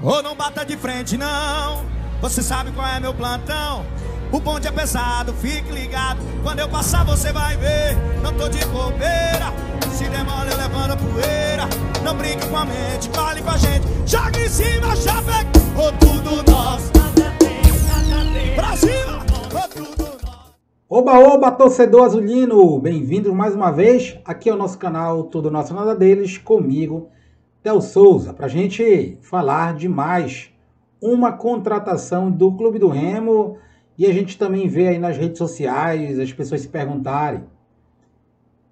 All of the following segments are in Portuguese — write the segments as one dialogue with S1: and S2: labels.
S1: Ou oh, não bata de frente, não. Você sabe qual é meu plantão. O bonde é pesado, fique ligado. Quando eu passar, você vai ver. Não tô de bobeira. Se demora, eu levando a poeira. Não brinque com a mente, fale com a gente. Joga em cima, chave. Ou oh, tudo nosso. Pra cima, oh, tudo nosso. Oba, oba, torcedor azulino. Bem-vindos mais uma vez aqui ao nosso canal Tudo Nosso Nada Deles, comigo. Del Souza, para a gente falar de mais uma contratação do Clube do Remo e a gente também vê aí nas redes sociais as pessoas se perguntarem: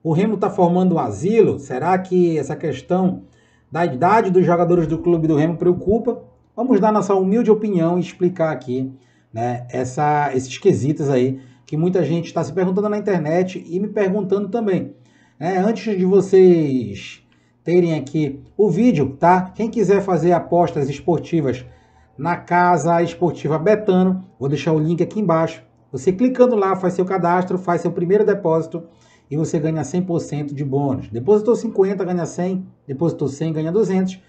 S1: o Remo está formando um asilo? Será que essa questão da idade dos jogadores do Clube do Remo preocupa? Vamos dar nossa humilde opinião e explicar aqui né, essa, esses quesitos aí que muita gente está se perguntando na internet e me perguntando também. Né, antes de vocês terem aqui o vídeo, tá? Quem quiser fazer apostas esportivas na Casa Esportiva Betano, vou deixar o link aqui embaixo. Você clicando lá, faz seu cadastro, faz seu primeiro depósito e você ganha 100% de bônus. Depositou 50, ganha 100, depositou 100, ganha 200.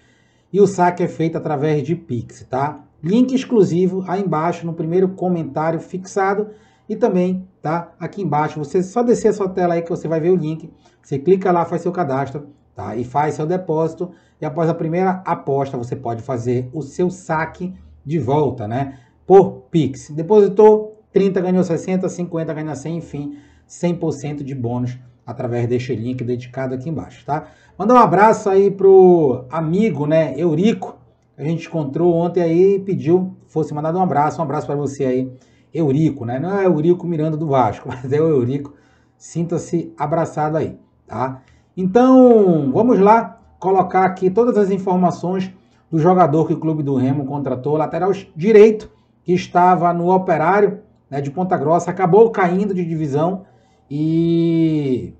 S1: E o saque é feito através de Pix, tá? Link exclusivo aí embaixo no primeiro comentário fixado e também, tá? Aqui embaixo, você só descer a sua tela aí que você vai ver o link. Você clica lá, faz seu cadastro tá? E faz seu depósito e após a primeira aposta você pode fazer o seu saque de volta, né? Por Pix. Depositou 30, ganhou 60, 50, ganha 100, enfim, 100% de bônus através deste link dedicado aqui embaixo, tá? Mandar um abraço aí pro amigo, né, Eurico. A gente encontrou ontem aí e pediu fosse mandado um abraço, um abraço para você aí, Eurico, né? Não é Eurico Miranda do Vasco, mas é o Eurico. Sinta-se abraçado aí, tá? Então, vamos lá colocar aqui todas as informações do jogador que o clube do Remo contratou, lateral direito, que estava no Operário né, de Ponta Grossa, acabou caindo de divisão e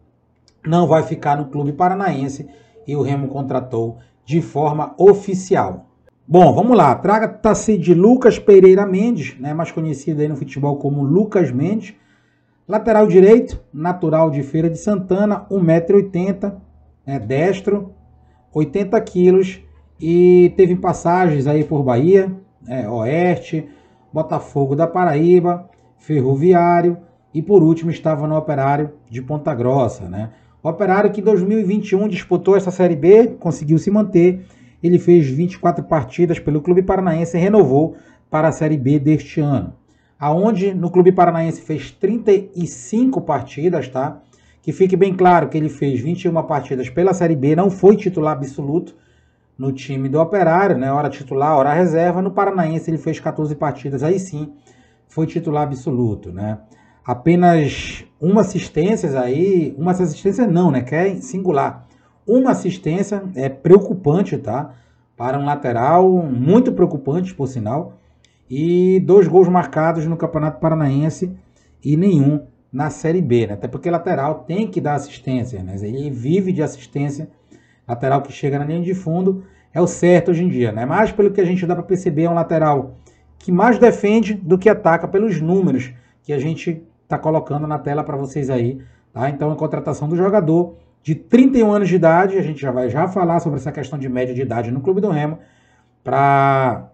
S1: não vai ficar no clube paranaense e o Remo contratou de forma oficial. Bom, vamos lá. Trata-se de Lucas Pereira Mendes, né, mais conhecido aí no futebol como Lucas Mendes, Lateral direito, natural de Feira de Santana, 1,80m, é destro, 80 quilos e teve passagens aí por Bahia, é, Oeste, Botafogo da Paraíba, Ferroviário e por último estava no Operário de Ponta Grossa, né? O Operário que em 2021 disputou essa Série B, conseguiu se manter, ele fez 24 partidas pelo Clube Paranaense e renovou para a Série B deste ano aonde no Clube Paranaense fez 35 partidas, tá? Que fique bem claro que ele fez 21 partidas pela Série B, não foi titular absoluto no time do Operário, né? Hora titular, hora reserva. No Paranaense ele fez 14 partidas, aí sim foi titular absoluto, né? Apenas uma assistência aí, uma assistência não, né? Que é singular. Uma assistência é preocupante, tá? Para um lateral, muito preocupante, por sinal e dois gols marcados no Campeonato Paranaense e nenhum na Série B, né? até porque lateral tem que dar assistência, né? ele vive de assistência, lateral que chega na linha de fundo é o certo hoje em dia, né? mas pelo que a gente dá para perceber é um lateral que mais defende do que ataca pelos números que a gente está colocando na tela para vocês aí, tá? então a contratação do jogador de 31 anos de idade, a gente já vai já falar sobre essa questão de média de idade no Clube do Remo, para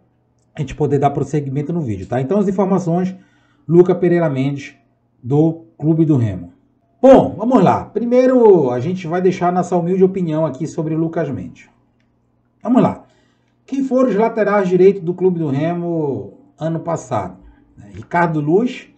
S1: a gente poder dar prosseguimento no vídeo, tá? Então as informações, Luca Pereira Mendes, do Clube do Remo. Bom, vamos lá. Primeiro a gente vai deixar nossa humilde opinião aqui sobre o Lucas Mendes. Vamos lá. Quem foram os laterais direitos do Clube do Remo ano passado? Né, Ricardo Luz,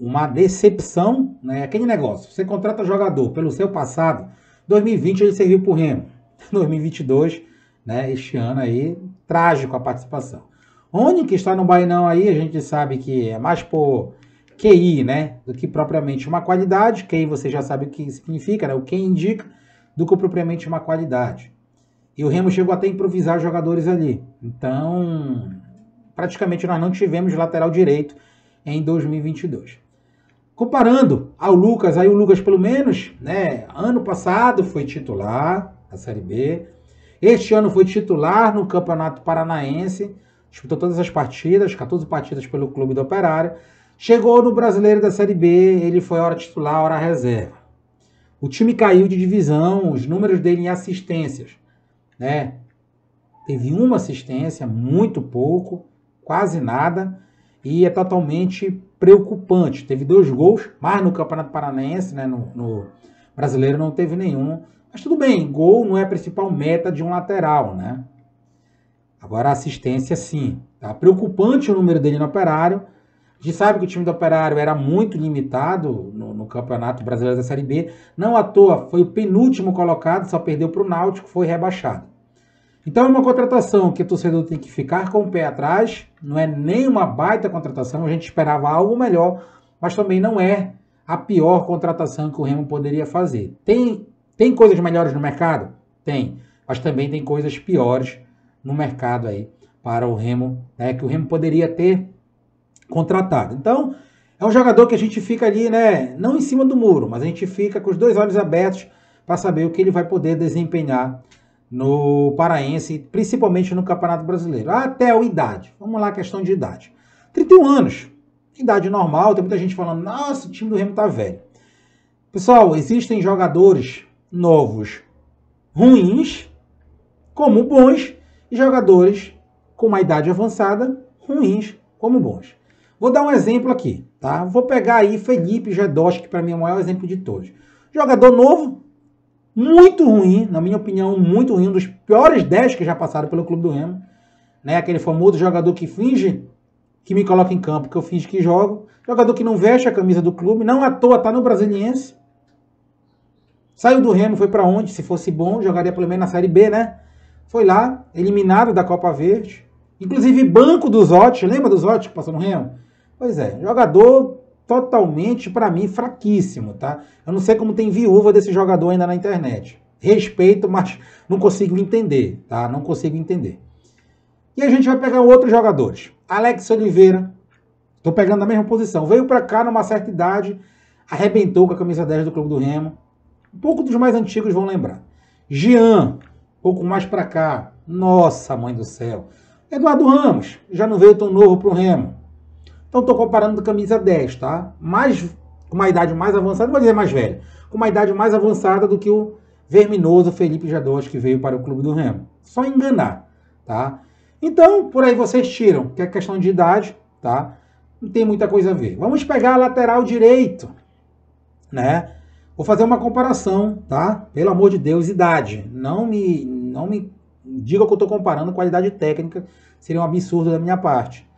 S1: uma decepção, né? Aquele negócio, você contrata jogador pelo seu passado, 2020 ele serviu para o Remo, 2022, né? Este ano aí, trágico a participação onde que está no Bainão aí, a gente sabe que é mais por QI, né? Do que propriamente uma qualidade. QI você já sabe o que significa, né? O que indica, do que propriamente uma qualidade. E o Remo chegou até a improvisar jogadores ali. Então, praticamente nós não tivemos lateral direito em 2022. Comparando ao Lucas, aí o Lucas pelo menos, né, ano passado foi titular na Série B. Este ano foi titular no Campeonato Paranaense disputou todas as partidas, 14 partidas pelo clube do Operário. Chegou no Brasileiro da Série B, ele foi hora titular, hora reserva. O time caiu de divisão, os números dele em assistências, né? Teve uma assistência, muito pouco, quase nada, e é totalmente preocupante. Teve dois gols, mas no Campeonato Paranaense, né, no, no Brasileiro não teve nenhum. Mas tudo bem, gol não é a principal meta de um lateral, né? Agora, assistência, sim. Tá? Preocupante o número dele no Operário. A gente sabe que o time do Operário era muito limitado no, no Campeonato Brasileiro da Série B. Não à toa, foi o penúltimo colocado, só perdeu para o Náutico, foi rebaixado. Então é uma contratação que o torcedor tem que ficar com o pé atrás. Não é nem uma baita contratação, a gente esperava algo melhor, mas também não é a pior contratação que o Remo poderia fazer. Tem, tem coisas melhores no mercado? Tem, mas também tem coisas piores no mercado aí para o Remo, né, que o Remo poderia ter contratado. Então, é um jogador que a gente fica ali, né, não em cima do muro, mas a gente fica com os dois olhos abertos para saber o que ele vai poder desempenhar no Paraense, principalmente no Campeonato Brasileiro. Até a idade. Vamos lá, questão de idade. 31 anos, idade normal, tem muita gente falando, nossa, o time do Remo tá velho. Pessoal, existem jogadores novos ruins, como bons, e jogadores com uma idade avançada, ruins como bons. Vou dar um exemplo aqui, tá? Vou pegar aí Felipe Jedoski que para mim é o maior exemplo de todos. Jogador novo, muito ruim, na minha opinião, muito ruim, um dos piores 10 que já passaram pelo clube do Remo, né? Aquele famoso jogador que finge que me coloca em campo, que eu finge que jogo, jogador que não veste a camisa do clube, não à toa tá no Brasiliense. Saiu do Remo, foi para onde? Se fosse bom, jogaria pelo menos na Série B, né? foi lá, eliminado da Copa Verde. Inclusive, banco do Zotti, lembra do Zotti que passou no Remo? Pois é, jogador totalmente, para mim, fraquíssimo, tá? Eu não sei como tem viúva desse jogador ainda na internet. Respeito, mas não consigo entender, tá? Não consigo entender. E a gente vai pegar outros jogadores. Alex Oliveira, tô pegando a mesma posição. Veio para cá numa certa idade, arrebentou com a camisa 10 do Clube do Remo. Um pouco dos mais antigos vão lembrar. Jean, pouco mais para cá. Nossa, mãe do céu. Eduardo Ramos já não veio tão novo para o Remo. Então estou comparando com camisa 10, tá? Mais, com uma idade mais avançada, não vou dizer mais velha, com uma idade mais avançada do que o verminoso Felipe Jadot, que veio para o clube do Remo. Só enganar, tá? Então, por aí vocês tiram, que é questão de idade, tá? Não tem muita coisa a ver. Vamos pegar a lateral direito, né? Vou fazer uma comparação, tá? Pelo amor de Deus, idade. Não me, não me diga que eu estou comparando qualidade técnica, seria um absurdo da minha parte.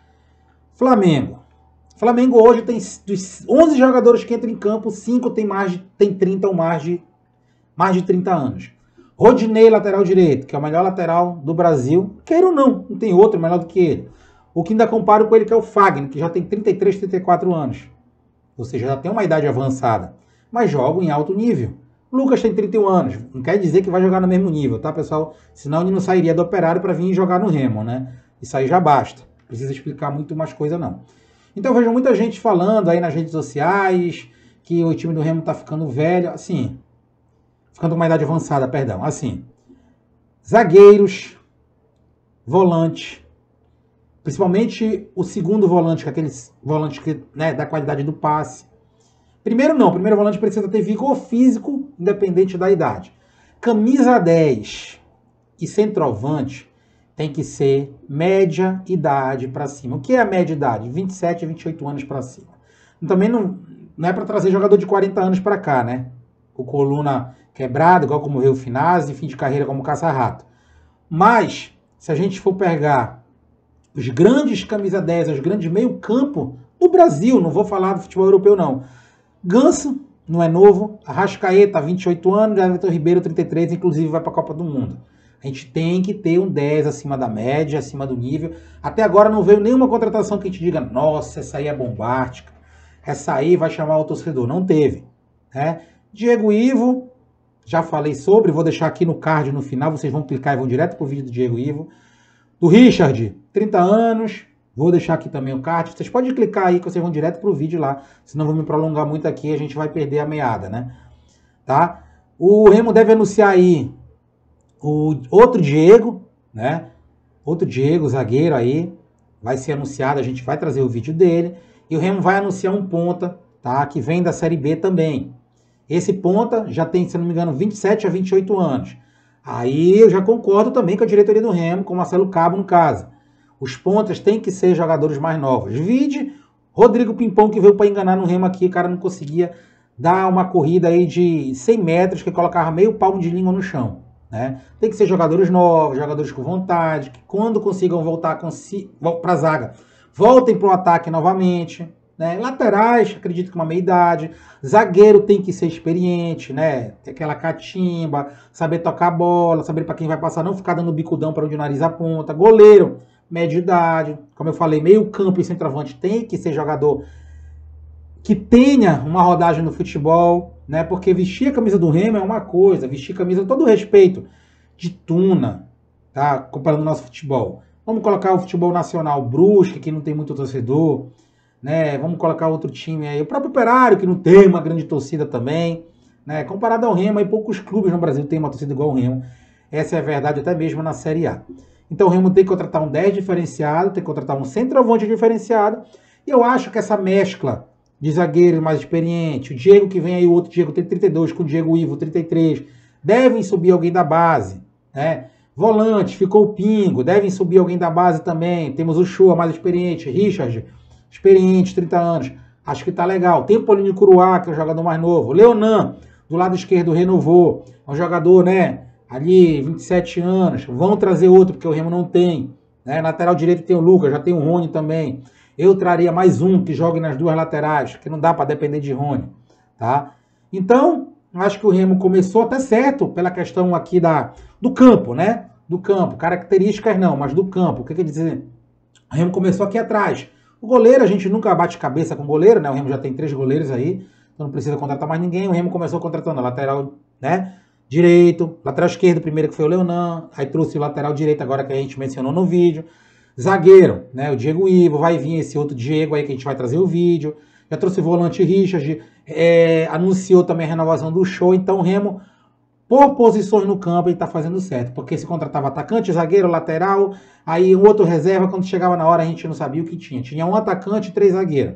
S1: Flamengo. Flamengo hoje tem dos 11 jogadores que entram em campo, 5 tem mais de, tem 30 ou mais de mais de 30 anos. Rodinei, lateral direito, que é o melhor lateral do Brasil. Queiro não, não tem outro melhor do que ele. O que ainda comparo com ele que é o Fagner, que já tem 33, 34 anos. Ou seja, já tem uma idade avançada mas jogam em alto nível. Lucas tem 31 anos, não quer dizer que vai jogar no mesmo nível, tá, pessoal? Senão ele não sairia do operário para vir jogar no Remo, né? Isso aí já basta. Não precisa explicar muito mais coisa, não. Então eu vejo muita gente falando aí nas redes sociais que o time do Remo tá ficando velho, assim. Ficando com uma idade avançada, perdão. Assim. Zagueiros, volante, principalmente o segundo volante, que é aquele volante que, né, da qualidade do passe Primeiro não, primeiro volante precisa ter vigor físico, independente da idade. Camisa 10 e centroavante tem que ser média idade para cima. O que é a média idade? 27 a 28 anos para cima. Também não, não é para trazer jogador de 40 anos para cá, né? O coluna quebrada, igual como o Rio Finazzi, fim de carreira como caça-rato. Mas, se a gente for pegar os grandes camisa 10, os grandes meio-campo do Brasil, não vou falar do futebol europeu não, Ganso, não é novo. Arrascaeta, 28 anos. Everton Ribeiro, 33, inclusive vai para a Copa do Mundo. A gente tem que ter um 10 acima da média, acima do nível. Até agora não veio nenhuma contratação que a gente diga, nossa, essa aí é bombástica. Essa aí vai chamar o torcedor. Não teve. Né? Diego Ivo, já falei sobre, vou deixar aqui no card no final, vocês vão clicar e vão direto pro vídeo do Diego Ivo. Do Richard, 30 anos, Vou deixar aqui também o card. Vocês podem clicar aí que vocês vão direto para o vídeo lá. Senão vou me prolongar muito aqui a gente vai perder a meada, né? Tá? O Remo deve anunciar aí o outro Diego, né? Outro Diego, zagueiro aí. Vai ser anunciado, a gente vai trazer o vídeo dele. E o Remo vai anunciar um ponta, tá? Que vem da Série B também. Esse ponta já tem, se não me engano, 27 a 28 anos. Aí eu já concordo também com a diretoria do Remo, com o Marcelo Cabo no caso os pontas têm que ser jogadores mais novos. Vide Rodrigo Pimpão, que veio para enganar no remo aqui, o cara não conseguia dar uma corrida aí de 100 metros, que colocava meio palmo de língua no chão. Né? Tem que ser jogadores novos, jogadores com vontade, que quando consigam voltar consi... para a zaga, voltem para o ataque novamente. Né? Laterais, acredito que uma meia-idade. Zagueiro tem que ser experiente, né? Ter aquela catimba, saber tocar a bola, saber para quem vai passar, não ficar dando bicudão para onde o nariz aponta. Goleiro médio de idade, como eu falei, meio campo e centroavante tem que ser jogador que tenha uma rodagem no futebol, né? Porque vestir a camisa do Remo é uma coisa, vestir a camisa, todo o respeito, de Tuna, tá? Comparando o nosso futebol. Vamos colocar o futebol nacional brusque, que não tem muito torcedor, né? Vamos colocar outro time aí, o próprio Operário, que não tem uma grande torcida também, né? Comparado ao Remo, aí poucos clubes no Brasil têm uma torcida igual ao Remo. Essa é a verdade até mesmo na Série A. Então o Remo tem que contratar um 10 diferenciado, tem que contratar um centroavante diferenciado. E eu acho que essa mescla de zagueiro mais experiente, o Diego que vem aí, o outro Diego tem 32, com o Diego Ivo 33, devem subir alguém da base, né? Volante, ficou o Pingo, devem subir alguém da base também. Temos o Chua, mais experiente, Richard, experiente, 30 anos. Acho que tá legal. Tem o Paulinho Curuá, que é o jogador mais novo. Leonan, do lado esquerdo, renovou. É um jogador, né? ali 27 anos, vão trazer outro, porque o Remo não tem. Né? Lateral direito tem o Lucas, já tem o Rony também. Eu traria mais um que jogue nas duas laterais, que não dá para depender de Rony. Tá? Então, acho que o Remo começou até certo pela questão aqui da, do campo, né? Do campo, características não, mas do campo. O que quer dizer? O Remo começou aqui atrás. O goleiro, a gente nunca bate cabeça com goleiro, né? O Remo já tem três goleiros aí, então não precisa contratar mais ninguém. O Remo começou contratando a lateral, né? direito, lateral esquerdo, primeiro que foi o Leonan, aí trouxe o lateral direito agora que a gente mencionou no vídeo. Zagueiro, né? O Diego Ivo, vai vir esse outro Diego aí que a gente vai trazer o vídeo. Já trouxe o volante Richard, é, anunciou também a renovação do show, então o Remo, por posições no campo, ele está fazendo certo, porque se contratava atacante, zagueiro, lateral, aí um outro reserva, quando chegava na hora a gente não sabia o que tinha. Tinha um atacante e três zagueiros.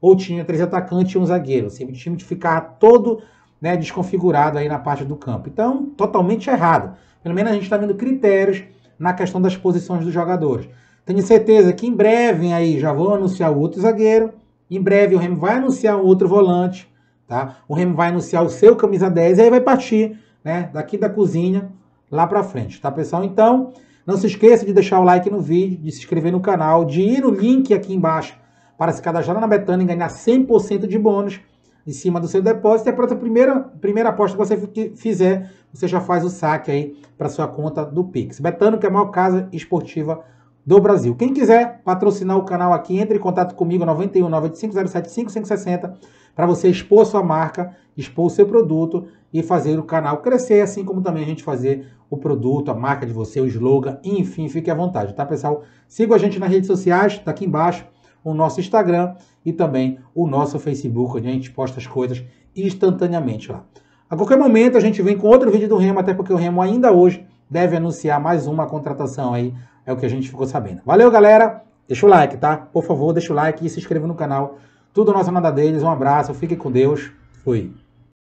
S1: Ou tinha três atacantes e um zagueiro. sempre assim, o time ficava todo né, desconfigurado aí na parte do campo. Então, totalmente errado. Pelo menos a gente está vendo critérios na questão das posições dos jogadores. Tenho certeza que em breve aí já vão anunciar outro zagueiro, em breve o Remo vai anunciar um outro volante, tá? O Remo vai anunciar o seu camisa 10 e aí vai partir, né, daqui da cozinha lá para frente, tá, pessoal? Então, não se esqueça de deixar o like no vídeo, de se inscrever no canal, de ir no link aqui embaixo para se cadastrar na Betano e ganhar 100% de bônus em cima do seu depósito. E é para a primeira, primeira aposta que você fizer, você já faz o saque aí para sua conta do Pix. Betano, que é a maior casa esportiva do Brasil. Quem quiser patrocinar o canal aqui, entre em contato comigo, 91 95 075 para você expor sua marca, expor o seu produto e fazer o canal crescer, assim como também a gente fazer o produto, a marca de você, o slogan, enfim, fique à vontade, tá, pessoal? Siga a gente nas redes sociais, tá aqui embaixo o nosso Instagram e também o nosso Facebook, onde a gente posta as coisas instantaneamente lá. A qualquer momento a gente vem com outro vídeo do Remo, até porque o Remo ainda hoje deve anunciar mais uma contratação aí, é o que a gente ficou sabendo. Valeu, galera! Deixa o like, tá? Por favor, deixa o like e se inscreva no canal. Tudo nosso nada deles. Um abraço, fique com Deus. Fui.